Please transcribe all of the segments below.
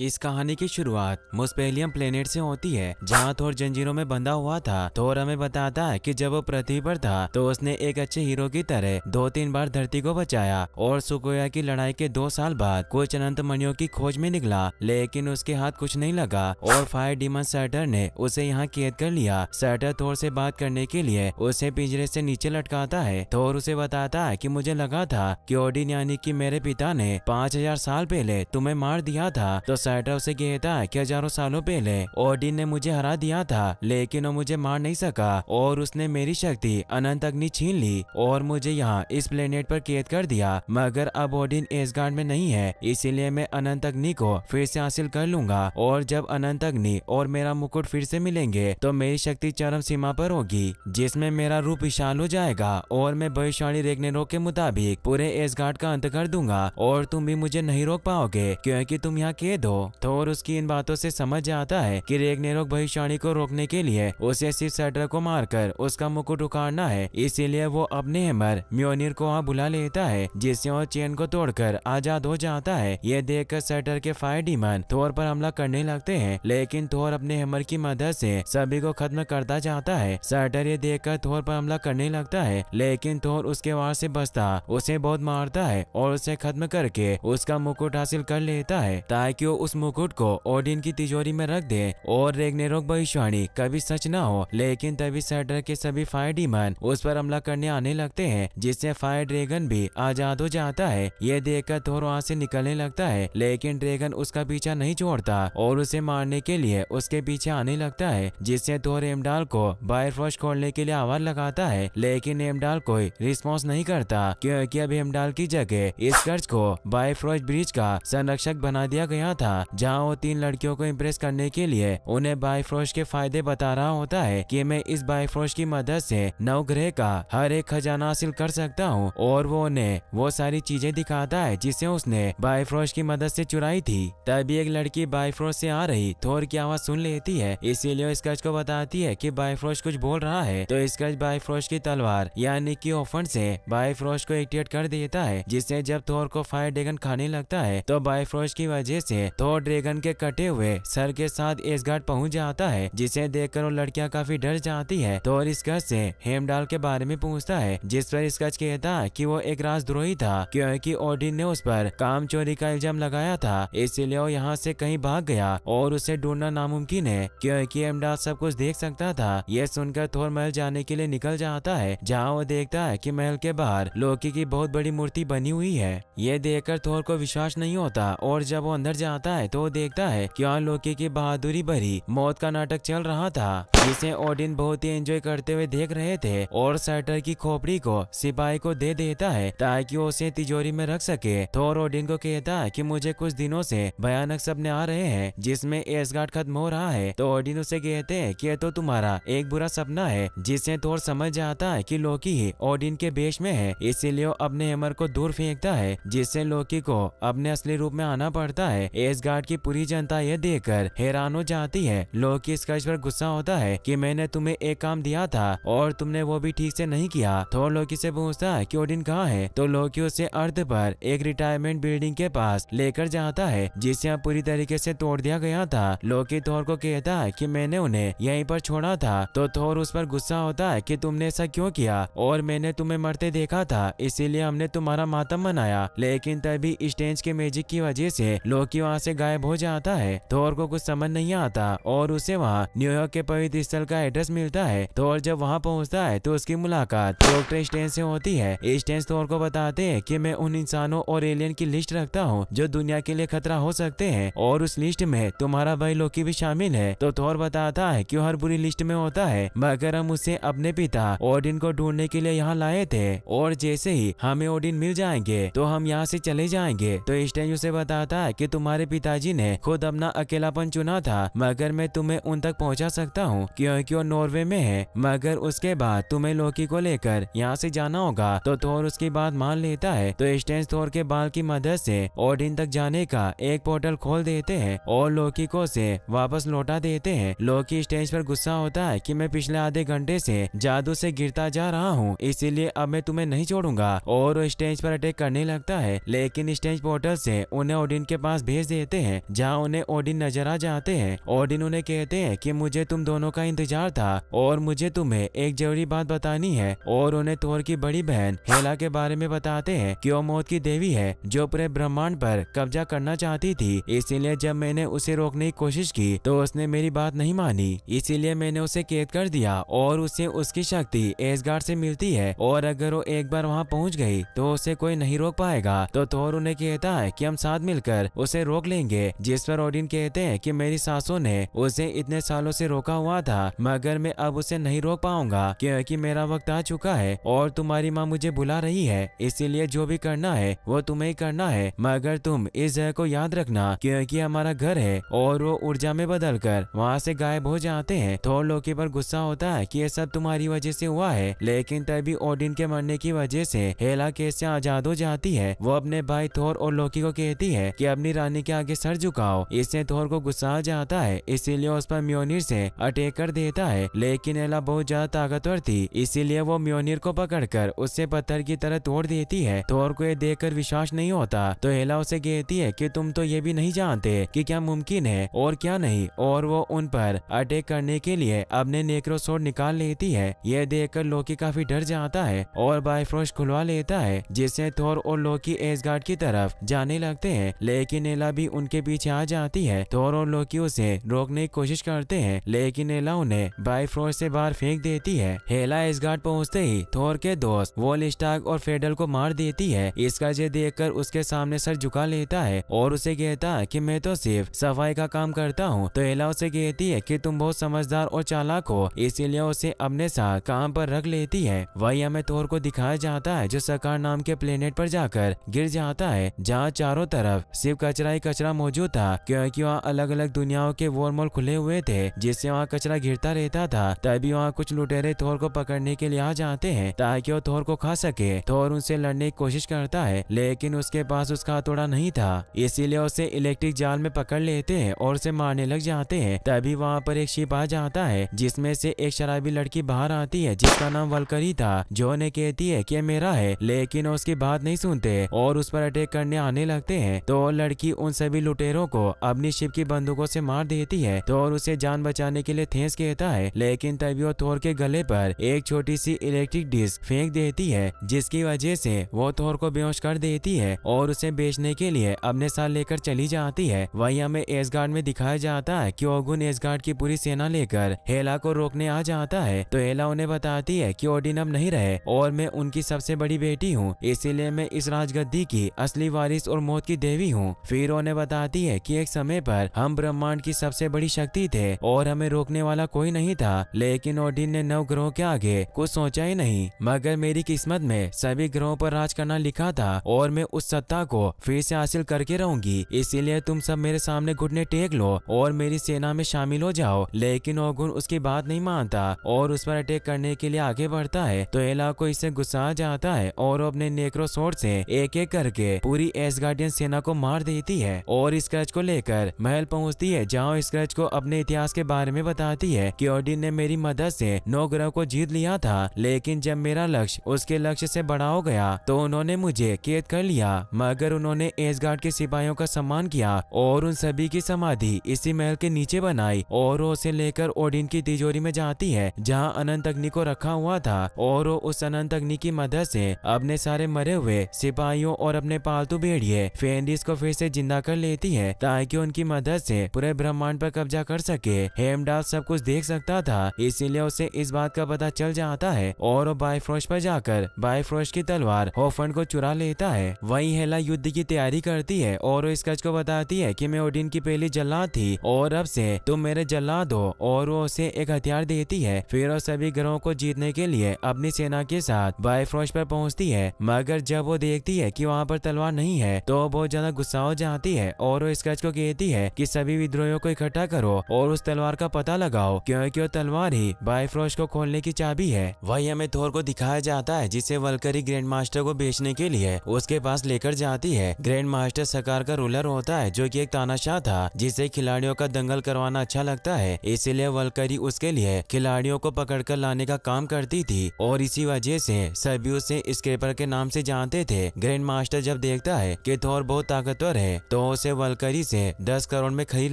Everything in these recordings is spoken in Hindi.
इस कहानी की शुरुआत मुस्पेलियम प्लेनेट से होती है जहाँ थोर जंजीरों में बंधा हुआ था थोर हमें बताता है कि जब वो पृथ्वी पर था तो उसने एक अच्छे हीरो की तरह दो तीन बार धरती को बचाया और सुकोया की लड़ाई के दो साल बाद कुछ अनंत मणियों की खोज में निकला लेकिन उसके हाथ कुछ नहीं लगा और फायर डिमन सर्टर ने उसे यहाँ कैद कर लिया सर्टर थोर से बात करने के लिए उसे पिंजरे से नीचे लटकाता है थोर उसे बताता है की मुझे लगा था की ओडिन यानी की मेरे पिता ने पाँच साल पहले तुम्हें मार दिया था तो साइट्रा उसे कहता है कि हजारों सालों पहले ओडिन ने मुझे हरा दिया था लेकिन वो मुझे मार नहीं सका और उसने मेरी शक्ति अनंत अग्नि छीन ली और मुझे यहाँ इस प्लेनेट पर कैद कर दिया मगर अब ओडिन गार्ड में नहीं है इसीलिए मैं अनंत अग्नि को फिर से हासिल कर लूंगा और जब अनंत अग्नि और मेरा मुकुट फिर से मिलेंगे तो मेरी शक्ति चरम सीमा पर होगी जिसमें मेरा रूप विशाल हो जाएगा और मैं भविष्यवाणी रेगनेरो के मुताबिक पूरे एसगार्ड का अंत कर दूंगा और तुम भी मुझे नहीं रोक पाओगे क्योंकि तुम यहाँ कैद हो तो थोर उसकी इन बातों से समझ आता है कि रेगनेरोक भविष्यवाणी को रोकने के लिए उसे सिर्फ सेटर को मारकर उसका मुकुट उखाड़ना है इसीलिए वो अपने हेमर म्योनिर को वहाँ बुला लेता है जिससे वो चेन को तोड़कर आजाद हो जाता है ये देख कर सेटर के फायर डीमन थोर पर हमला करने लगते है लेकिन थोर अपने हेमर की मदद ऐसी सभी को खत्म करता जाता है सेटर ये देख कर थोर पर हमला करने लगता है लेकिन थोर उसके वार से बचता उसे बहुत मारता है और उसे खत्म करके उसका मुकुट हासिल कर लेता है ताकि वो उस मुकुट को ओडिन की तिजोरी में रख दे और रेगनेरोक भविष्यवाणी कभी सच न हो लेकिन तभी सैटर के सभी फायर डीमन उस पर हमला करने आने लगते हैं जिससे फायर ड्रैगन भी आजाद हो जाता है ये देख कर थोर वहाँ ऐसी निकलने लगता है लेकिन ड्रैगन उसका पीछा नहीं छोड़ता और उसे मारने के लिए उसके पीछे आने लगता है जिससे थोर एमडाल को बायरफोर्स खोलने के लिए आवाज लगाता है लेकिन एमडाल कोई रिस्पॉन्स नहीं करता क्योंकि अब एमडाल की जगह इस कर्ज को बायफ्रोज ब्रिज का संरक्षक बना दिया गया था था जहाँ वो तीन लड़कियों को इम्प्रेस करने के लिए उन्हें बायफ्रोश के फायदे बता रहा होता है की मैं इस बायफ्रोश की मदद ऐसी नवग्रह का हर एक खजाना हासिल कर सकता हूँ और वो उन्हें वो सारी चीजें दिखाता है जिसे उसने बायफ्रोश की मदद से चुराई थी तभी एक लड़की बायफ्रोश से आ रही थोर की आवाज सुन लेती है इसीलिए स्कर्च को बताती है कि बायफ्रोश कुछ बोल रहा है तो स्कर्च बायफ्रोश की तलवार यानी कि ओफन से बायफ्रोश को एक्टिवेट कर देता है जिससे जब थोर को फायर डेगन खाने लगता है तो बायफ्रोश की वजह से तो ड्रैगन के कटे हुए सर के साथ इस घाट पहुँच जाता है जिसे देखकर वो लड़कियाँ काफी डर जाती है तो और इस घर से हेमडाल के बारे में पूछता है जिस पर इस गज कहता कि वो एक राजद्रोही था क्योंकि ओडिन ने उस पर काम चोरी का इल्जाम लगाया था इसीलिए वो यहाँ से कहीं भाग गया और उसे ढूंढना नामुमकिन है क्योंकि हेमडाल सब कुछ देख सकता था ये सुनकर थोर महल जाने के लिए निकल जाता है जहाँ वो देखता है की महल के बाहर लोकी की बहुत बड़ी मूर्ति बनी हुई है ये देखकर थोर को विश्वास नहीं होता और जब वो अंदर जाता जाता है तो देखता है कि लोकी की बहादुरी भरी मौत का नाटक चल रहा था जिसे ओडिन बहुत ही एंजॉय करते हुए देख रहे थे और सटर की खोपड़ी को सिपाही को दे देता है ताकि वो उसे तिजोरी में रख सके थोर ओडिन को कहता है कि मुझे कुछ दिनों से भयानक सपने आ रहे हैं जिसमें गार्ड खत्म हो रहा है तो ओडिन उसे कहते हैं कि तो तुम्हारा एक बुरा सपना है जिससे थोर समझ जाता है कि लोकी ही ओडिन के बेश में है इसीलिए अपने हेमर को दूर फेंकता है जिससे लोकी को अपने असली रूप में आना पड़ता है एस राजघाट की पूरी जनता यह देखकर हैरान हो जाती है लोग इस कर्ज पर गुस्सा होता है कि मैंने तुम्हें एक काम दिया था और तुमने वो भी ठीक से नहीं किया थोर लोकी से पूछता है की ओडिन कहाँ है तो लोकी उसे अर्थ पर एक रिटायरमेंट बिल्डिंग के पास लेकर जाता है जिसे पूरी तरीके से तोड़ दिया गया था लोकी थोर को कहता है कि मैंने उन्हें यहीं पर छोड़ा था तो थोर उस पर गुस्सा होता है कि तुमने ऐसा क्यों किया और मैंने तुम्हें मरते देखा था इसीलिए हमने तुम्हारा मातम मनाया लेकिन तभी स्टेज के मैजिक की वजह से लोकी वहाँ से गायब हो जाता है थोर तो को कुछ समझ नहीं आता और उसे वहाँ न्यूयॉर्क के पवित्र स्थल का एड्रेस मिलता है थोर तो जब वहाँ पहुँचता है तो उसकी मुलाकात डॉक्टर स्टेन से होती है स्टेन थोर तो को बताते हैं कि मैं उन इंसानों और एलियन की लिस्ट रखता हूँ जो दुनिया के लिए खतरा हो सकते हैं और उस लिस्ट में तुम्हारा भाई लोकी भी शामिल है तो थोर बताता है की हर बुरी लिस्ट में होता है मगर हम उसे अपने पिता ओडिन को ढूंढने के लिए यहाँ लाए थे और जैसे ही हमें ओडिन मिल जाएंगे तो हम यहाँ से चले जाएंगे तो स्टेन उसे बताता है की तुम्हारे पिताजी ने खुद अपना अकेलापन चुना था मगर मैं तुम्हें उन तक पहुंचा सकता हूं क्योंकि वो नॉर्वे में है मगर उसके बाद तुम्हें लोकी को लेकर यहाँ से जाना होगा तो थोर उसकी बात मान लेता है तो स्टेंस थोर के बाल की मदद ऐसी ओडिन तक जाने का एक पोर्टल खोल देते हैं और लोकी को ऐसी वापस लौटा देते है लोकी स्टेज आरोप गुस्सा होता है की मैं पिछले आधे घंटे ऐसी जादू ऐसी गिरता जा रहा हूँ इसीलिए अब मैं तुम्हें नहीं छोड़ूंगा और स्टेज पर अटैक करने लगता है लेकिन स्टेज पोर्टल से उन्हें ओडिन के पास भेज देता देते हैं जहाँ उन्हें ओडिन नजर आ जाते हैं ओडिन उन्हें कहते हैं कि मुझे तुम दोनों का इंतजार था और मुझे तुम्हें एक जरूरी बात बतानी है और उन्हें तोर की बड़ी बहन हेला के बारे में बताते हैं कि वो मौत की देवी है जो पूरे ब्रह्मांड पर कब्जा करना चाहती थी इसीलिए जब मैंने उसे रोकने की कोशिश की तो उसने मेरी बात नहीं मानी इसीलिए मैंने उसे कैद कर दिया और उसे उसकी शक्ति एसगार्ड से मिलती है और अगर वो एक बार वहाँ पहुँच गयी तो उसे कोई नहीं रोक पाएगा तो थोर उन्हें कहता है की हम साथ मिलकर उसे रोक ले लेंगे जिस पर ओडिन कहते हैं कि मेरी सासों ने उसे इतने सालों से रोका हुआ था मगर मैं अब उसे नहीं रोक पाऊंगा क्योंकि मेरा वक्त आ चुका है और तुम्हारी माँ मुझे बुला रही है इसीलिए जो भी करना है वो तुम्हें करना है मगर तुम इस जगह को याद रखना क्योंकि हमारा घर है और वो ऊर्जा में बदल कर वहाँ से गायब हो जाते हैं तो लोकी पर गुस्सा होता है कि यह सब तुम्हारी वजह से हुआ है लेकिन तभी ओडिन के मरने की वजह से हेला कैसे आजाद हो जाती है वो अपने भाई थोर और लोकी को कहती है कि अपनी रानी के आगे सर झुकाओ इससे थोर को गुस्सा जाता है इसीलिए उस पर म्योनिर से अटैक कर देता है लेकिन एला बहुत ज्यादा ताकतवर थी इसीलिए वो म्योनिर को पकड़कर उससे पत्थर की तरह तोड़ देती है थोर को ये देखकर विश्वास नहीं होता तो एला उसे कहती है की तुम तो ये भी नहीं जानते की क्या मुमकिन है और क्या नहीं और वो उन पर अटैक करने के लिए अपने नेक्रोसोड निकाल लेती है यह देखकर लोकी काफी डर जाता है और बायफ्रोश खुलवा लेता है जिससे थोर और लोकी एसगार्ड की तरफ जाने लगते हैं लेकिन एला भी उनके पीछे आ जाती है थोर तो और लोकी उसे रोकने की कोशिश करते हैं लेकिन एला उन्हें फ्रोज ऐसी बाहर फेंक देती है हेला इस घाट पहुँचते ही थोर के दोस्त वॉल स्टार्क और फेडल को मार देती है इसका जे कर उसके सामने सर झुका लेता है और उसे कहता है की मैं तो सिर्फ सफाई का काम करता हूँ तो हेला उसे कहती है की तुम बहुत समझदार और चालाक हो इसीलिए उसे अपने साथ काम पर रख लेती है वही हमें थोर को दिखाया जाता है जो सकार नाम के प्लेनेट पर जाकर गिर जाता है जहाँ चारों तरफ सिर्फ कचरा ही कचरा कचरा मौजूद था क्योंकि वहाँ अलग अलग दुनियाओं के वॉर्मोल खुले हुए थे जिससे वहाँ कचरा घिरता रहता था तभी वहाँ कुछ लुटेरे थोर को पकड़ने के लिए आ जाते हैं ताकि वो थोर को खा सके थोर उनसे लड़ने की कोशिश करता है लेकिन उसके पास उसका हथोड़ा नहीं था इसीलिए उसे इलेक्ट्रिक जाल में पकड़ लेते हैं और उसे मारने लग जाते हैं तभी वहाँ पर एक शिप आ जाता है जिसमे से एक शराबी लड़की बाहर आती है जिसका नाम वलकरी था जो ने कहती है की मेरा है लेकिन उसकी बात नहीं सुनते और उस पर अटैक करने आने लगते हैं तो लड़की उन सभी सभी लुटेरों को अपनी शिप की बंदूकों से मार देती है थोर तो उसे जान बचाने के लिए थेस कहता है लेकिन तभी वो थोर के गले पर एक छोटी सी इलेक्ट्रिक डिस्क फेंक देती है जिसकी वजह से वो थोर को बेहोश कर देती है और उसे बेचने के लिए अपने साथ लेकर चली जाती है वही हमें गार्ड में दिखाया जाता है की ओगुन गार्ड की पूरी सेना लेकर हेला को रोकने आ जाता है तो हेला उन्हें बताती है की ओडिन अब नहीं रहे और मैं उनकी सबसे बड़ी बेटी हूँ इसीलिए मैं इस राजगद्दी की असली वारिस और मौत की देवी हूँ फिर उन्हें हमें बताती है कि एक समय पर हम ब्रह्मांड की सबसे बड़ी शक्ति थे और हमें रोकने वाला कोई नहीं था लेकिन ओडिन ने नव ग्रहों के आगे कुछ सोचा ही नहीं मगर मेरी किस्मत में सभी ग्रहों पर राज करना लिखा था और मैं उस सत्ता को फिर से हासिल करके रहूंगी इसीलिए तुम सब मेरे सामने घुटने टेक लो और मेरी सेना में शामिल हो जाओ लेकिन ओगुन उसकी बात नहीं मानता और उस पर अटैक करने के लिए आगे बढ़ता है तो एला को इससे गुस्सा जाता है और अपने नेक्रोसोट से एक एक करके पूरी एस गार्डियन सेना को मार देती है और क्रच को लेकर महल पहुंचती है जहां स्क्रच को अपने इतिहास के बारे में बताती है कि ओडिन ने मेरी मदद से नौ ग्रह को जीत लिया था लेकिन जब मेरा लक्ष्य उसके लक्ष्य से बड़ा हो गया तो उन्होंने मुझे कैद कर लिया मगर उन्होंने गार्ड के सिपाहियों का सम्मान किया और उन सभी की समाधि इसी महल के नीचे बनाई और उसे लेकर ओडिन की तिजोरी में जाती है जहाँ अनंत अग्नि को रखा हुआ था और उस अनंत अग्नि की मदद ऐसी अपने सारे मरे हुए सिपाहियों और अपने पालतू भेड़िए फेंडिस को फिर से जिंदा कर कर लेती है ताकि उनकी मदद से पूरे ब्रह्मांड पर कब्जा कर सके हेमडास सब कुछ देख सकता था इसीलिए उसे इस बात का पता चल जाता है और वो बायफ्रोश पर जाकर बायफ्रोश की तलवार होफन को चुरा लेता है वही हेला युद्ध की तैयारी करती है और इस कच को बताती है की मैं ओडिन की पहली जल्लाद थी और अब से तुम मेरे जल्लाद हो और वो उसे एक हथियार देती है फिर वो सभी ग्रहों को जीतने के लिए अपनी सेना के साथ बायफ्रोश पर पहुंचती है मगर जब वो देखती है कि वहाँ पर तलवार नहीं है तो बहुत ज्यादा गुस्सा हो जाती है है और वो स्क्रच को कहती है कि सभी विद्रोहियों को इकट्ठा करो और उस तलवार का पता लगाओ क्योंकि वो तलवार ही बायफ्रोश को खोलने की चाबी है वही हमें थोर को दिखाया जाता है जिसे वलकरी ग्रैंड मास्टर को बेचने के लिए उसके पास लेकर जाती है ग्रैंड मास्टर सकार का रूलर होता है जो की एक तानाशाह था जिसे खिलाड़ियों का दंगल करवाना अच्छा लगता है इसीलिए वलकरी उसके लिए खिलाड़ियों को पकड़ कर लाने का काम करती थी और इसी वजह से सभी उसे स्क्रेपर के नाम से जानते थे ग्रैंड मास्टर जब देखता है कि थोर बहुत ताकतवर है तो उसे वलकरी से 10 करोड़ में खरीद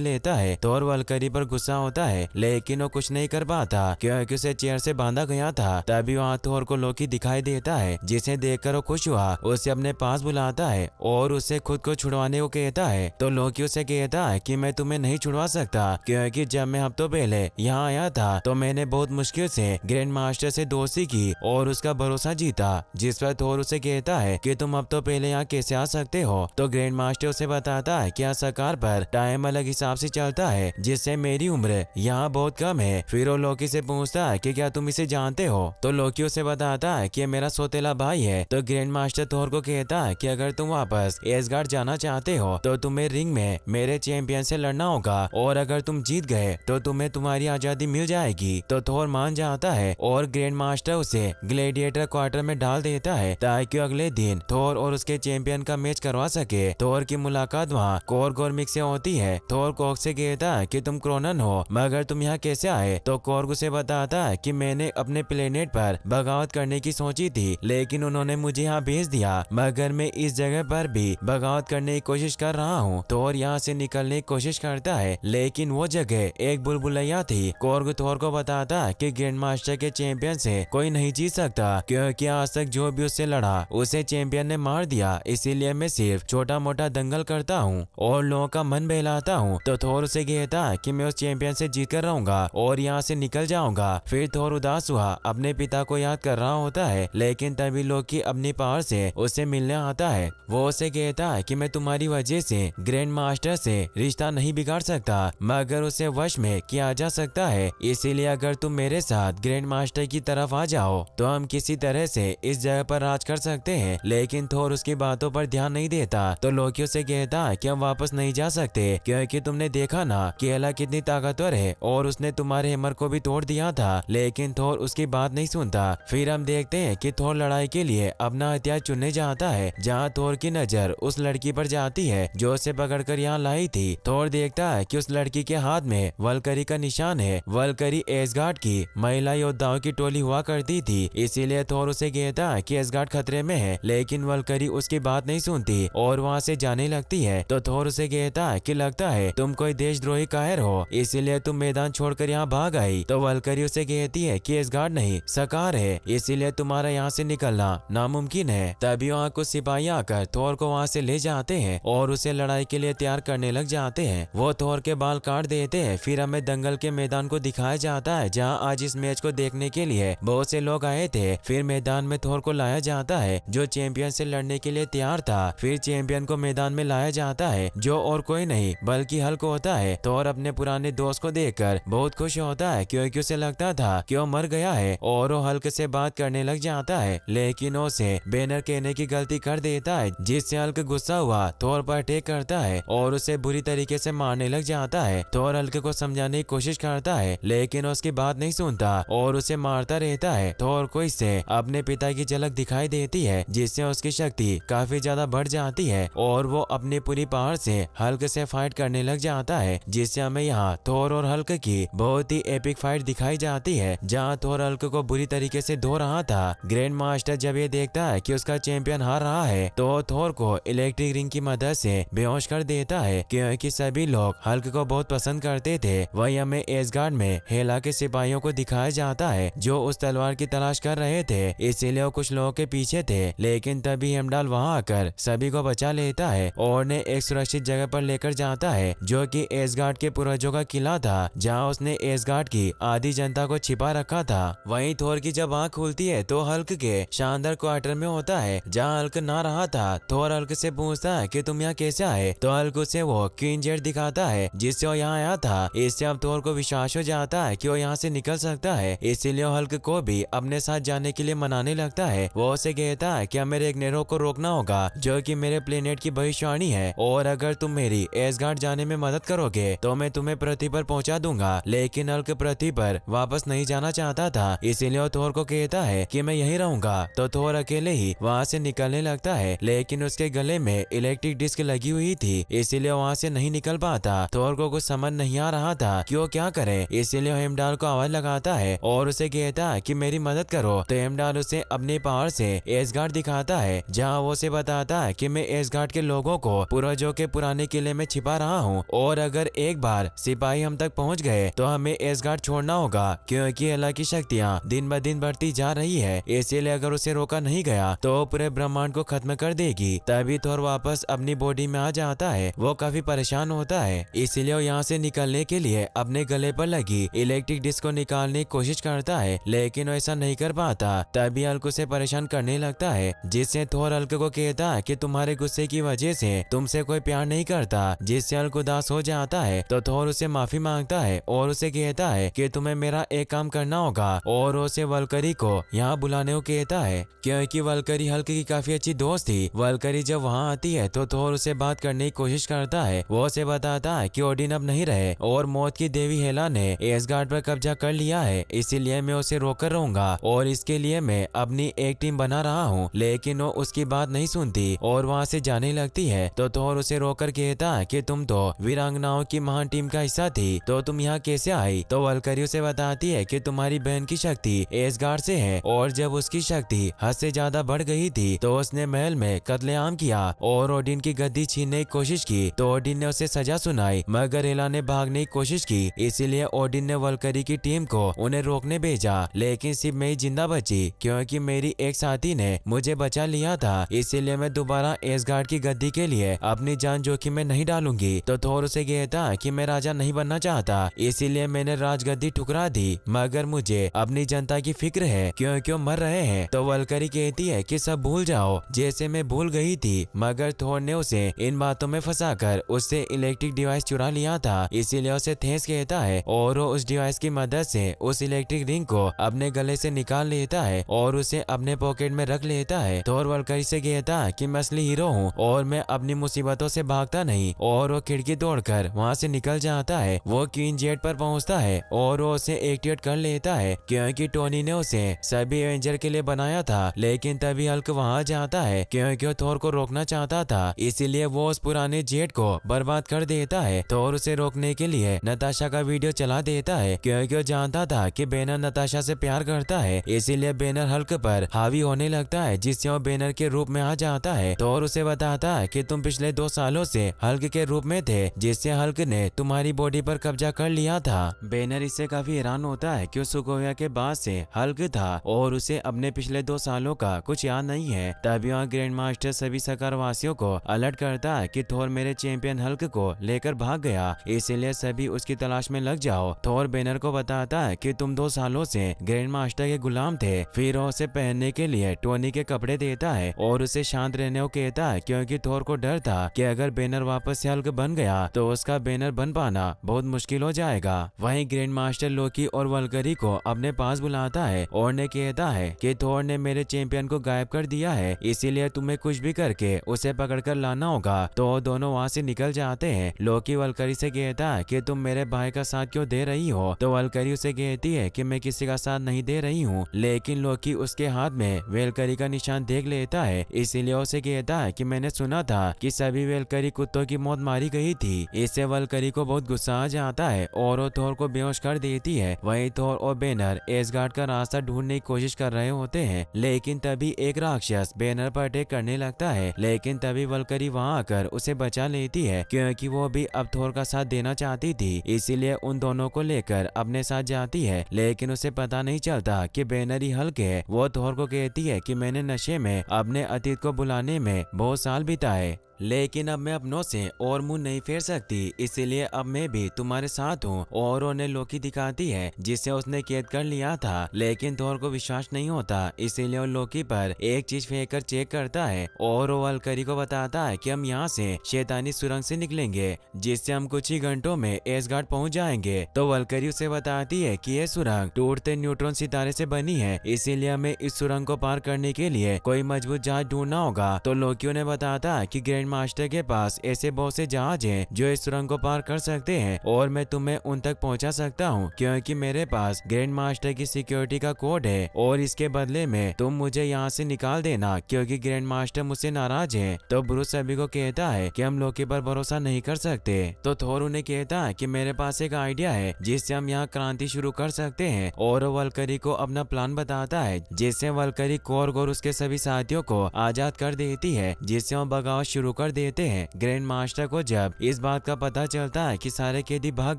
लेता है तो और वलकरी पर गुस्सा होता है लेकिन वो कुछ नहीं कर पाता क्योंकि उसे चेयर से बांधा गया था तभी वहाँ थोर को लोकी दिखाई देता है जिसे देख वो खुश हुआ उसे अपने पास बुलाता है और उसे खुद को छुड़वाने को कहता है तो लोकी उसे कहता है की मैं तुम्हें नहीं छुड़वा सकता क्यूँकी जब मैं हफ्तों पहले यहाँ आया था तो मैंने बहुत मुश्किल से ग्रैंड मास्टर से दोस्ती की और उसका भरोसा जीता जिस पर थोर उसे कहता है कि तुम हफ्तों पहले यहाँ कैसे आ सकते हो तो ग्रैंड मास्टर उसे बताता बताता है कि असाकार पर टाइम अलग हिसाब से चलता है जिससे मेरी उम्र यहाँ बहुत कम है फिर वो लोकी से पूछता है कि क्या तुम इसे जानते हो तो लोकी उसे बताता है कि मेरा सोतेला भाई है तो ग्रैंड मास्टर थोर को कहता है कि अगर तुम वापस एसगार्ड जाना चाहते हो तो तुम्हें रिंग में मेरे चैंपियन से लड़ना होगा और अगर तुम जीत गए तो तुम्हें तुम्हारी आजादी मिल जाएगी तो थोर मान जाता है और ग्रैंड मास्टर उसे ग्लेडिएटर क्वार्टर में डाल देता है ताकि अगले दिन थोर और उसके चैंपियन का मैच करवा सके थोर की मुलाकात वहाँ कोर गोरमिक से होती है थोर तो कोक से कहता कि तुम क्रोनन हो मगर तुम यहाँ कैसे आए तो कोर्ग उसे बताता कि मैंने अपने प्लेनेट पर बगावत करने की सोची थी लेकिन उन्होंने मुझे यहाँ भेज दिया मगर मैं इस जगह पर भी बगावत करने की कोशिश कर रहा हूँ थोर तो यहाँ से निकलने की कोशिश करता है लेकिन वो जगह एक बुलबुलैया थी कोर्ग थोर को बताता की ग्रैंड मास्टर के चैंपियन से कोई नहीं जीत सकता क्योंकि आज तक जो भी उससे लड़ा उसे चैंपियन ने मार दिया इसीलिए मैं सिर्फ छोटा मोटा दंगल करता हूँ हूँ और लोगों का मन बहलाता हूँ तो थोर उसे कहता कि मैं उस चैंपियन से जीत कर रहूंगा और यहाँ से निकल जाऊंगा फिर थोर उदास हुआ अपने पिता को याद कर रहा होता है लेकिन तभी लोकी अपनी पावर से उसे मिलने आता है वो उसे कहता कि मैं तुम्हारी वजह से ग्रैंड मास्टर से रिश्ता नहीं बिगाड़ सकता मगर उसे वश में किया जा सकता है इसीलिए अगर तुम मेरे साथ ग्रैंड मास्टर की तरफ आ जाओ तो हम किसी तरह से इस जगह पर राज कर सकते हैं लेकिन थोर उसकी बातों पर ध्यान नहीं देता तो लोकी उसे कहता कि हम वापस नहीं जा सकते क्योंकि तुमने देखा ना कि एला कितनी ताकतवर है और उसने तुम्हारे हेमर को भी तोड़ दिया था लेकिन थोर उसकी बात नहीं सुनता फिर हम देखते हैं कि थोर लड़ाई के लिए अपना हथियार चुनने जाता है जहाँ थोर की नजर उस लड़की पर जाती है जो उसे कर यहाँ लाई थी थोर देखता है की उस लड़की के हाथ में वलकरी का निशान है वलकरी घाट की महिला योद्धाओं की टोली हुआ करती थी इसीलिए थोर उसे कहता है एस एसगार्ड खतरे में है लेकिन वलकरी उसकी बात नहीं सुनती और वहाँ से जाने लगती है तो थोर से कहता है कि लगता है तुम कोई देशद्रोही कायर हो इसीलिए तुम मैदान छोड़कर यहाँ भाग आई तो वलकरी उसे कहती है कि इस गार्ड नहीं सकार है इसीलिए तुम्हारा यहाँ से निकलना नामुमकिन है तभी वहाँ कुछ सिपाही आकर थोर को वहाँ से ले जाते हैं और उसे लड़ाई के लिए तैयार करने लग जाते हैं वो थोर के बाल काट देते हैं फिर हमें दंगल के मैदान को दिखाया जाता है जहाँ आज इस मैच को देखने के लिए बहुत से लोग आए थे फिर मैदान में थोर को लाया जाता है जो चैंपियन से लड़ने के लिए तैयार था फिर चैंपियन को मैदान में लाया जाता आता है जो और कोई नहीं बल्कि हल्क होता है तो और अपने पुराने दोस्त को देखकर बहुत खुश होता है क्योंकि उसे लगता था कि वो मर गया है और वो हल्क से बात करने लग जाता है लेकिन उसे बैनर कहने की गलती कर देता है जिससे हल्क गुस्सा हुआ थोर पर अटेक करता है और उसे बुरी तरीके से मारने लग जाता है थोर हल्क को समझाने की कोशिश करता है लेकिन उसकी बात नहीं सुनता और उसे मारता रहता है थोर को इससे अपने पिता की झलक दिखाई देती है जिससे उसकी शक्ति काफी ज्यादा बढ़ जाती है और वो अपनी पूरी अपनी पावर से हल्क से फाइट करने लग जाता है जिससे हमें यहाँ थोर और हल्क की बहुत ही एपिक फाइट दिखाई जाती है जहाँ थोर हल्क को बुरी तरीके से धो रहा था ग्रैंड मास्टर जब ये देखता है कि उसका चैंपियन हार रहा है तो थोर को इलेक्ट्रिक रिंग की मदद से बेहोश कर देता है क्योंकि सभी लोग हल्क को बहुत पसंद करते थे वही हमें एसगार्ड में हेला के सिपाहियों को दिखाया जाता है जो उस तलवार की तलाश कर रहे थे इसीलिए वो कुछ लोगों के पीछे थे लेकिन तभी हेमडाल वहाँ आकर सभी को बचा लेता है और ने एक सुरक्षित जगह पर लेकर जाता है जो कि एसगार्ड के पूर्वजों का किला था जहां उसने एसगार्ड की आधी जनता को छिपा रखा था वहीं थोर की जब आँख खुलती है तो हल्क के शानदार क्वार्टर में होता है जहाँ हल्क ना रहा था थोर हल्क से पूछता है की तुम यहाँ कैसे आए तो हल्क उसे वो क्वीन जेट दिखाता है जिससे वो यहाँ आया था इससे अब थोर को विश्वास हो जाता है की वो यहाँ से निकल सकता है इसीलिए हल्क को भी अपने साथ जाने के लिए मनाने लगता है वो उसे कहता है की मेरे एक नेरो को रोकना होगा जो की मेरे प्लेनेट की भविष्यवाणी है और अगर तुम मेरी एस जाने में मदद करोगे तो मैं तुम्हें प्रति पर पहुंचा दूंगा लेकिन अल्क प्रति पर वापस नहीं जाना चाहता था इसीलिए थोर को कहता है कि मैं यहीं रहूंगा तो थोर अकेले ही वहाँ से निकलने लगता है लेकिन उसके गले में इलेक्ट्रिक डिस्क लगी हुई थी इसीलिए वहाँ से नहीं निकल पाता थोर को कुछ समझ नहीं आ रहा था की वो क्या करे इसीलिए हेमडाल को आवाज लगाता है और उसे कहता है की मेरी मदद करो तो हेमडाल उसे अपने पहाड़ ऐसी एस घाट दिखाता है जहाँ वो उसे बताता है की मैं एस के लोगो को पूरा जो के पुराने किले में छिपा रहा हूँ और अगर एक बार सिपाही हम तक पहुँच गए तो हमें एसगार्ड छोड़ना होगा क्यूँकी अल्लाह की शक्तियाँ दिन ब दिन बढ़ती जा रही है इसीलिए अगर उसे रोका नहीं गया तो पूरे ब्रह्मांड को खत्म कर देगी तभी थोर तो वापस अपनी बॉडी में आ जाता है वो काफी परेशान होता है इसीलिए वो यहाँ से निकलने के लिए अपने गले पर लगी इलेक्ट्रिक डिस्क को निकालने की कोशिश करता है लेकिन वो ऐसा नहीं कर पाता तभी अल्क उसे परेशान करने लगता है जिससे थोर अल्क को कहता है कि तुम्हारे गुस्से की वजह से तुमसे कोई प्यार नहीं करता जिस को उदास हो जाता है तो थोर उसे माफी मांगता है और उसे कहता है कि तुम्हें मेरा एक काम करना होगा और उसे वलकरी को यहाँ बुलाने को कहता है क्योंकि वलकरी हल्की की काफी अच्छी दोस्त थी वलकरी जब वहाँ आती है तो थोर उसे बात करने की कोशिश करता है वो उसे बताता है कि ओडिन अब नहीं रहे और मौत की देवी हेला ने एस गार्ड पर कब्जा कर लिया है इसीलिए मैं उसे रोकर रहूंगा और इसके लिए मैं अपनी एक टीम बना रहा हूँ लेकिन वो उसकी बात नहीं सुनती और वहाँ से जाने लगती है तो थोर और उसे रोकर कहता कि तुम तो वीरांगनाओं की महान टीम का हिस्सा थी तो तुम यहाँ कैसे आई तो वलकरी उसे बताती है कि तुम्हारी बहन की शक्ति एसगार से है और जब उसकी शक्ति हद से ज्यादा बढ़ गई थी तो उसने महल में कत्लेआम किया और ओडिन की गद्दी छीनने की कोशिश की तो ओडिन ने उसे सजा सुनाई मगर एला ने भागने की कोशिश की इसीलिए ओडिन ने वलकरी की टीम को उन्हें रोकने भेजा लेकिन सिर्फ मैं जिंदा बची क्योंकि मेरी एक साथी ने मुझे बचा लिया था इसीलिए मैं दोबारा एसगार्ड की गद्दी के लिए अपनी जान जोखिम में नहीं डालूंगी तो थोर उसे कहता था कि मैं राजा नहीं बनना चाहता इसीलिए मैंने राजगद्दी ठुकरा दी मगर मुझे अपनी जनता की फिक्र है क्यों क्यों मर रहे हैं तो वलकरी कहती है कि सब भूल जाओ जैसे मैं भूल गई थी मगर थोर ने उसे इन बातों में फंसा कर उससे इलेक्ट्रिक डिवाइस चुरा लिया था इसीलिए उसे थेस कहता है और वो उस डिवाइस की मदद ऐसी उस इलेक्ट्रिक रिंग को अपने गले ऐसी निकाल लेता है और उसे अपने पॉकेट में रख लेता है थोर वलकरी ऐसी कहता की मैं असली हीरो हूँ और मैं अपनी मुसीबत मुसीबतों से भागता नहीं और वो खिड़की तोड़कर वहाँ से निकल जाता है वो क्वीन जेट पर पहुँचता है और वो उसे एक्टिवेट कर लेता है क्योंकि टोनी ने उसे सभी एवेंजर के लिए बनाया था लेकिन तभी हल्क वहाँ जाता है क्योंकि वो थोर को रोकना चाहता था इसीलिए वो उस पुराने जेट को बर्बाद कर देता है थोर उसे रोकने के लिए नताशा का वीडियो चला देता है क्योंकि वो जानता था की बेनर नताशा से प्यार करता है इसीलिए बेनर हल्क पर हावी होने लगता है जिससे वो बेनर के रूप में आ जाता है थोर उसे बताता है कि तुम पिछले दो सालों से हल्क के रूप में थे जिससे हल्क ने तुम्हारी बॉडी पर कब्जा कर लिया था बैनर इससे काफी हैरान होता है क्यों सुगोया के बाद से हल्क था और उसे अपने पिछले दो सालों का कुछ याद नहीं है तभी वहाँ ग्रैंड मास्टर सभी सकार वासियों को अलर्ट करता है की थोर मेरे चैंपियन हल्क को लेकर भाग गया इसीलिए सभी उसकी तलाश में लग जाओ थोर बैनर को बताता है कि तुम दो सालों से ग्रैंड मास्टर के गुलाम थे फिर उसे पहनने के लिए टोनी के कपड़े देता है और उसे शांत रहने को कहता है क्योंकि थोर को डर था कि अगर बैनर वापस से हल्क बन गया तो उसका बैनर बन पाना बहुत मुश्किल हो जाएगा वहीं ग्रैंड मास्टर लोकी और वलकरी को अपने पास बुलाता है और ने कहता है कि थोर ने मेरे चैंपियन को गायब कर दिया है इसीलिए तुम्हें कुछ भी करके उसे पकड़कर लाना होगा तो दोनों वहाँ से निकल जाते हैं लोकी वलकरी से कहता है कि तुम मेरे भाई का साथ क्यों दे रही हो तो वलकरी उसे कहती है कि मैं किसी का साथ नहीं दे रही हूँ लेकिन लोकी उसके हाथ में वेलकरी का निशान देख लेता है इसीलिए उसे कहता है कि मैंने सुना था कि सभी तभी वेलकरी कुत्तों की मौत मारी गई थी इससे वेलकरी को बहुत गुस्सा आ जाता है और वो थोर को बेहोश कर देती है वही थोर और एस एसगार्ड का रास्ता ढूंढने की कोशिश कर रहे होते हैं लेकिन तभी एक राक्षस बैनर पर अटैक करने लगता है लेकिन तभी वलकरी वहाँ आकर उसे बचा लेती है क्योंकि वो भी अब थोर का साथ देना चाहती थी इसीलिए उन दोनों को लेकर अपने साथ जाती है लेकिन उसे पता नहीं चलता कि बैनर ही हल्के है वो थोर को कहती है कि मैंने नशे में अपने अतीत को बुलाने में बहुत साल बिताए ले लेकिन अब मैं अपनों से और मुंह नहीं फेर सकती इसीलिए अब मैं भी तुम्हारे साथ हूँ और उन्हें लोकी दिखाती है जिसे उसने कैद कर लिया था लेकिन थोर को विश्वास नहीं होता इसीलिए वो लोकी पर एक चीज फेंक कर चेक करता है और वो अलकरी को बताता है की हम यहाँ से शैतानी सुरंग से निकलेंगे जिससे हम कुछ ही घंटों में एस घाट पहुँच जाएंगे तो वलकरी उसे बताती है की ये सुरंग टूटते न्यूट्रॉन सितारे से बनी है इसीलिए हमें इस सुरंग को पार करने के लिए कोई मजबूत जहाज ढूंढना होगा तो लोकियों ने बताता है की ग्रैंड मास्टर राष्ट्र के पास ऐसे बहुत से जहाज हैं जो इस सुरंग को पार कर सकते हैं और मैं तुम्हें उन तक पहुंचा सकता हूं क्योंकि मेरे पास ग्रैंड मास्टर की सिक्योरिटी का कोड है और इसके बदले में तुम मुझे यहाँ से निकाल देना क्योंकि ग्रैंड मास्टर मुझसे नाराज है तो ब्रूस सभी को कहता है की हम लोकी पर भरोसा नहीं कर सकते तो थोर उन्हें कहता है की मेरे पास एक आइडिया है जिससे हम यहाँ क्रांति शुरू कर सकते हैं और वलकरी को अपना प्लान बताता है जिससे वलकरी कोर्ग और उसके सभी साथियों को आजाद कर देती है जिससे वो बगावत शुरू कर देती देते हैं ग्रैंड मास्टर को जब इस बात का पता चलता है कि सारे कैदी भाग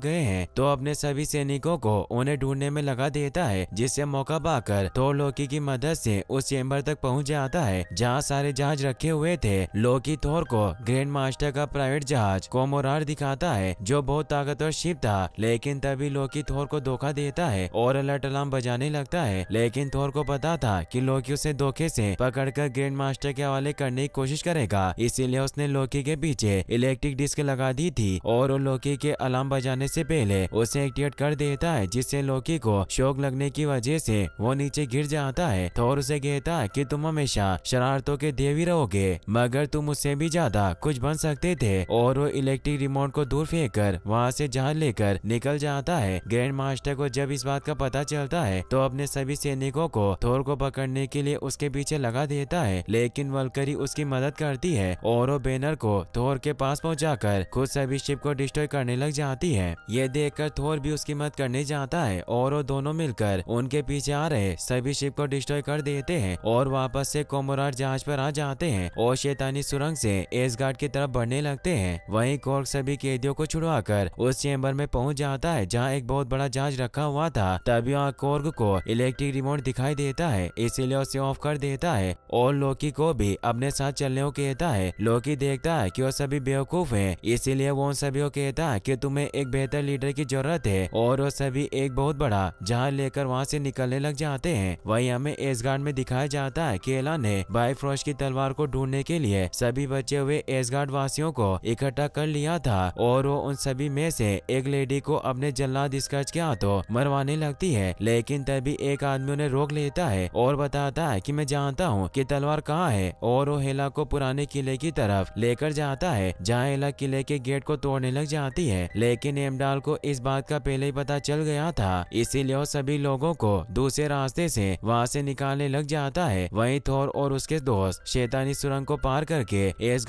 गए हैं तो अपने सभी सैनिकों को उन्हें ढूंढने में लगा देता है जिससे मौका पाकर तो लोकी की मदद से उस चेम्बर तक पहुंच जाता है जहां सारे जहाज रखे हुए थे लोकी थोर को ग्रैंड मास्टर का प्राइवेट जहाज कोमोरार दिखाता है जो बहुत ताकतवर शिप था लेकिन तभी लोकी थोर को धोखा देता है और अलर्ट अलार्म बजाने लगता है लेकिन थोर को पता था कि लोकी उसे धोखे से पकड़कर ग्रैंड मास्टर के हवाले करने की कोशिश करेगा इसीलिए उसने उसने लोके के पीछे इलेक्ट्रिक डिस्क लगा दी थी और लोके के अलार्म बजाने से पहले उसे एक्टिवेट कर देता है जिससे लोके को शौक लगने की वजह से वो नीचे गिर जाता है थोर उसे कहता है कि तुम हमेशा शरारतों के देवी रहोगे मगर तुम उससे भी ज्यादा कुछ बन सकते थे और वो इलेक्ट्रिक रिमोट को दूर फेंक कर वहाँ से जहाज लेकर निकल जाता है ग्रैंड मास्टर को जब इस बात का पता चलता है तो अपने सभी सैनिकों को थोर को पकड़ने के लिए उसके पीछे लगा देता है लेकिन वलकरी उसकी मदद करती है और वो वेनर को थोर के पास पहुंचाकर खुद सभी शिप को डिस्ट्रॉय करने लग जाती है ये देखकर थोर भी उसकी मदद करने जाता है और वो दोनों मिलकर उनके पीछे आ रहे सभी शिप को डिस्ट्रॉय कर देते हैं और वापस से कोमोराट जहाज पर आ जाते हैं और शैतानी सुरंग से गार्ड की तरफ बढ़ने लगते हैं वहीं कोर्क सभी कैदियों को छुड़वाकर उस चेम्बर में पहुंच जाता है जहां एक बहुत बड़ा जहाज रखा हुआ था तभी वहाँ कोर्ग को इलेक्ट्रिक रिमोट दिखाई देता है इसीलिए उसे ऑफ कर देता है और लोकी को भी अपने साथ चलने को कहता है लोकी देखता है कि वो सभी बेवकूफ है इसीलिए वो उन सभी को कहता कि तुम्हें एक बेहतर लीडर की जरूरत है और वो सभी एक बहुत बड़ा जहाज लेकर वहाँ से निकलने लग जाते हैं वही हमें एसगार्ड में दिखाया जाता है की एलान ने बाईफ्रोश की तलवार को ढूंढने के लिए सभी बचे हुए एसगार्ड वासियों को इकट्ठा कर लिया था और वो उन सभी में से एक लेडी को अपने जल्लाद स्कर्च के हाथों मरवाने लगती है लेकिन तभी एक आदमी उन्हें रोक लेता है और बताता है कि मैं जानता हूँ कि तलवार कहाँ है और वो हेला को पुराने किले की तरफ लेकर जाता है जहाँ एला किले के गेट को तोड़ने लग जाती है लेकिन एमडाल को इस बात का पहले ही पता चल गया था इसीलिए वो सभी लोगों को दूसरे रास्ते से वहाँ से निकालने लग जाता है वहीं थोर और उसके दोस्त शैतानी सुरंग को पार करके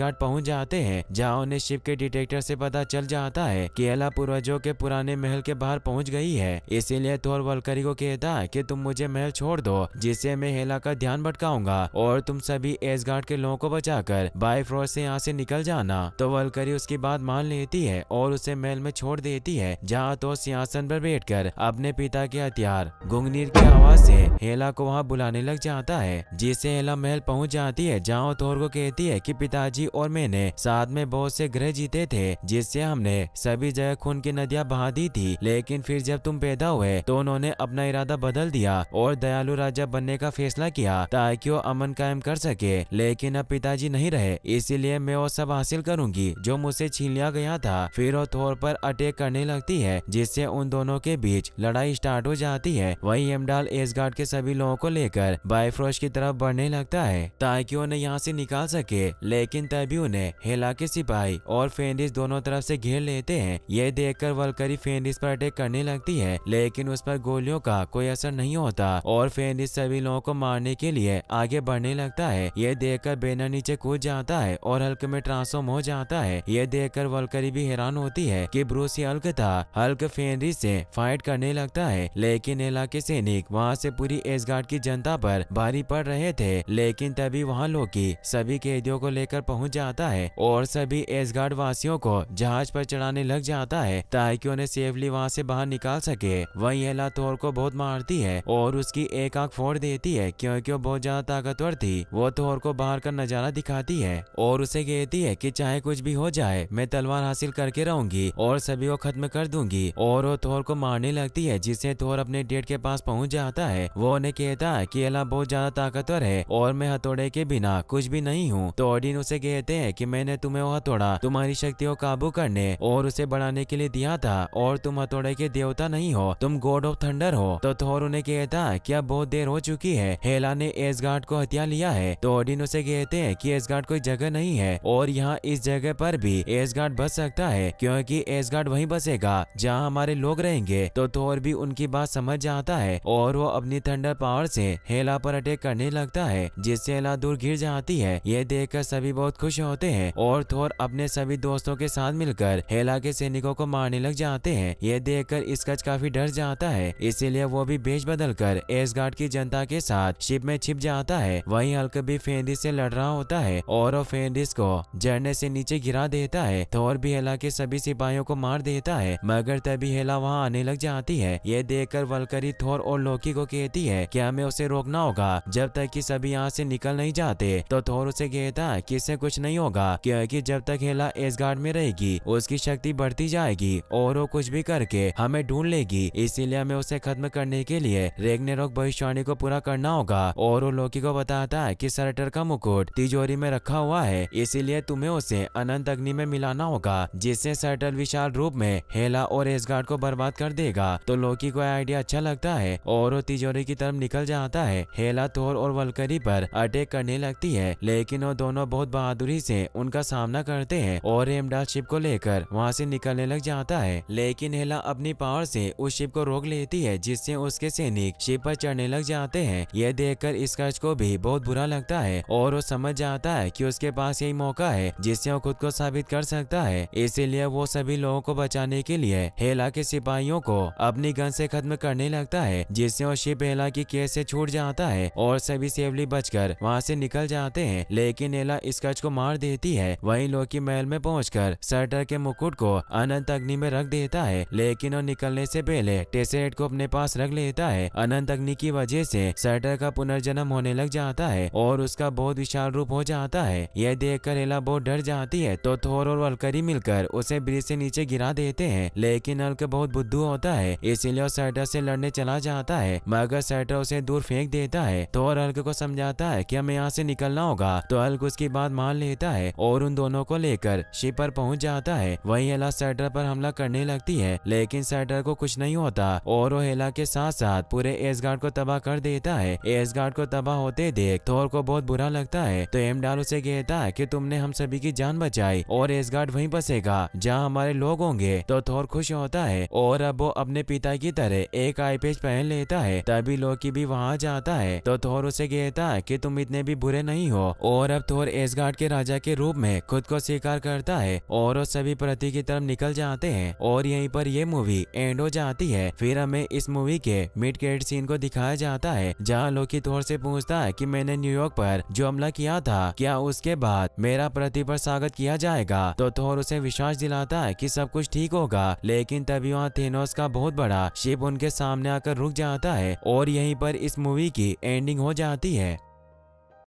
घाट पहुँच जाते हैं जहाँ उन्हें शिप के डिटेक्टर ऐसी पता चल जाता है की एला पूर्वजों के पुराने महल के बाहर पहुँच गयी है इसीलिए थोर वलकरी को कहता है की तुम मुझे महल छोड़ दो जिससे मैं हेला का ध्यान भटकाऊंगा और तुम सभी एसघाट के लोगों को बचाकर बाई फ्रोज ऐसी यहाँ से निकल जाना तो वलकरी उसकी बात मान लेती है और उसे महल में छोड़ देती है जहाँ तो सिंहासन पर बैठकर अपने पिता के हथियार गुंगनीर की आवाज से हेला को वहाँ बुलाने लग जाता है जिससे हेला महल पहुँच जाती है जहाँ थोर को कहती है की पिताजी और मैंने साथ में बहुत से ग्रह जीते थे जिससे हमने सभी जगह खून की नदियाँ बहा दी थी लेकिन फिर जब तुम पैदा हुए तो उन्होंने अपना इरादा बदल दिया और दयालु राजा बनने का फैसला किया ताकि वो अमन कायम कर सके लेकिन अब पिताजी नहीं रहे इसीलिए मैं वो सब हासिल करूंगी जो मुझसे छीन लिया गया था फिर वो थोर पर अटैक करने लगती है जिससे उन दोनों के बीच लड़ाई स्टार्ट हो जाती है वही एमडाल एस के सभी लोगों को लेकर बायफ्रोश की तरफ बढ़ने लगता है ताकि उन्हें यहाँ से निकाल सके लेकिन तभी उन्हें हेला के सिपाही और फेंडिस दोनों तरफ ऐसी घेर लेते हैं ये कर वलकरी फेंडिस पर अटैक करने लगती है लेकिन उस पर गोलियों का कोई असर नहीं होता और फेंडिस सभी लोगों को मारने के लिए आगे बढ़ने लगता है ये देखकर बेना नीचे कूद जाता है और हल्क में ट्रांसफॉर्म हो जाता है यह देखकर वलकरी भी हैरान होती है कि ब्रूसी हल्क था हल्क फेनरी से फाइट करने लगता है लेकिन इलाके सैनिक वहाँ से पूरी एसगार्ड की जनता पर भारी पड़ रहे थे लेकिन तभी वहाँ लोकी सभी कैदियों को लेकर पहुँच जाता है और सभी एसगार्ड वासियों को जहाज पर चढ़ाने लग जाता है ताकि उन्हें सेफली वहाँ से बाहर निकाल सके वही एला थोर को बहुत मारती है और उसकी एक आंख फोड़ देती है क्योंकि वो बहुत ज्यादा ताकतवर थी वो थोर को बाहर का नजारा दिखाती है और उसे कहती है कि चाहे कुछ भी हो जाए मैं तलवार हासिल करके रहूंगी और सभी को खत्म कर दूंगी और वो थोर को मारने लगती है जिससे थोर अपने डेट के पास पहुंच जाता है वो उन्हें कहता है कि अला बहुत ज्यादा ताकतवर है और मैं हथौड़े के बिना कुछ भी नहीं हूँ तो ऑडिन उसे कहते हैं की मैंने तुम्हें वो हथौड़ा तुम्हारी शक्तियों काबू करने और उसे बढ़ाने के लिए दिया था और तुम हथौड़े के देवता नहीं हो तुम गॉड ऑफ थंडर हो तो थोर उन्हें कहता है की अब बहुत देर हो चुकी है हेला ने एसगार्ड को हत्या लिया है तो ऑडिन उसे कहते हैं की एसगार्ड कोई जगह नहीं है है और यहाँ इस जगह पर भी गार्ड बस सकता है क्योंकि गार्ड वहीं बसेगा जहाँ हमारे लोग रहेंगे तो थोर भी उनकी बात समझ जाता है और वो अपनी थंडर पावर से हेला पर अटैक करने लगता है जिससे हेला दूर गिर जाती है ये देख सभी बहुत खुश होते हैं और थोर अपने सभी दोस्तों के साथ मिलकर हेला के सैनिकों को मारने लग जाते हैं ये देख कर काफी डर जाता है इसीलिए वो भी बेच बदल कर गार्ड की जनता के साथ शिप में छिप जाता है वही हल्क भी फेंदिस से लड़ रहा होता है और वो फेंदिस को झरने से नीचे गिरा देता है थोर तो भी हेला के सभी सिपाहियों को मार देता है मगर तभी हेला वहाँ आने लग जाती है ये देख कर वलकरी थोर और लोकी को कहती है की हमें उसे रोकना होगा जब तक की सभी यहाँ से निकल नहीं जाते तो थोर उसे कहता है की इससे कुछ नहीं होगा क्योंकि जब तक हेला गार्ड में रहेगी उसकी शक्ति बढ़ती जाएगी और वो कुछ भी करके हमें ढूंढ लेगी इसीलिए हमें उसे खत्म करने के लिए रेगने रोग भविष्यवाणी को पूरा करना होगा और वो लोकी को बताता है कि सरटर का मुकुट तिजोरी में रखा हुआ है इसीलिए तुम्हें उसे अनंत अग्नि में मिलाना होगा जिससे सर्टल विशाल रूप में हेला और एसगार्ड को बर्बाद कर देगा तो लोकी को आइडिया अच्छा लगता है और वो तिजोरी की तरफ निकल जाता है हेला थोर और वलकरी पर अटैक करने लगती है लेकिन वो दोनों बहुत बहादुरी से उनका सामना करते हैं और हेमडाल शिप को लेकर वहाँ से निकलने लग जाता है लेकिन हेला अपनी पावर से उस शिप को रोक लेती है जिससे उसके सैनिक शिप पर चढ़ने लग जाते हैं यह देखकर स्कर्च को भी बहुत बुरा लगता है और वो समझ जाता है कि उसके पास यही मौका है जिससे वो खुद को साबित कर सकता है इसीलिए वो सभी लोगों को बचाने के लिए हेला के सिपाहियों को अपनी गन से खत्म करने लगता है जिससे वो शिप हेला की केस से छूट जाता है और सभी सेवली बचकर वहाँ से निकल जाते हैं लेकिन हेला कच को मार देती है लोग लोकी महल में कर सटर के मुकुट को अनंत अग्नि में रख देता है लेकिन वो निकलने से पहले टेसेट को अपने पास रख लेता है अनंत अग्नि की वजह से सर्टर का पुनर्जन्म होने लग जाता है और उसका बहुत विशाल रूप हो जाता है यह देख देखकर एला बहुत डर जाती है तो थोर और वलकरी मिलकर उसे ब्रिज से नीचे गिरा देते हैं लेकिन अल्क बहुत बुद्धू होता है इसीलिए वो सैटर से लड़ने चला जाता है मगर सैटर उसे दूर फेंक देता है थोर अल्क को समझाता है की हमें यहाँ से निकलना होगा तो अल्क उसकी बात मान लेता है और उन दोनों को लेकर शिप पर पहुँच जाता है वही हेला सैटर पर हमला करने लगती है लेकिन सैटर को कुछ नहीं होता और वो हेला के साथ साथ पूरे गार्ड को तबाह कर देता है गार्ड को तबाह होते देख थोर को बहुत बुरा लगता है तो एमडाल उसे कहता है की तुमने हम सभी की जान बचाई और एसगार्ड वही बसेगा जहाँ हमारे लोग होंगे तो थोर खुश होता है और अब वो अपने पिता की तरह एक आई पेज पहन लेता है तभी लोकी भी वहाँ जाता है तो थोर उसे कहता है की तुम इतने भी बुरे नहीं हो और अब थोर एसगार्ड के राजा के रूप में खुद को स्वीकार करता है और सभी प्रति की तरफ निकल जाते हैं और यहीं पर ये मूवी एंड हो जाती है फिर हमें इस मूवी के मिड क्रेड सीन को दिखाया जाता है जहाँ लोकी थोर से पूछता है कि मैंने न्यूयॉर्क पर जो हमला किया था क्या उसके बाद मेरा प्रति पर स्वागत किया जाएगा तो थोर उसे विश्वास दिलाता है कि सब कुछ ठीक होगा लेकिन तभी वहाँ थेनोस का बहुत बड़ा शिप उनके सामने आकर रुक जाता है और यहीं पर इस मूवी की एंडिंग हो जाती है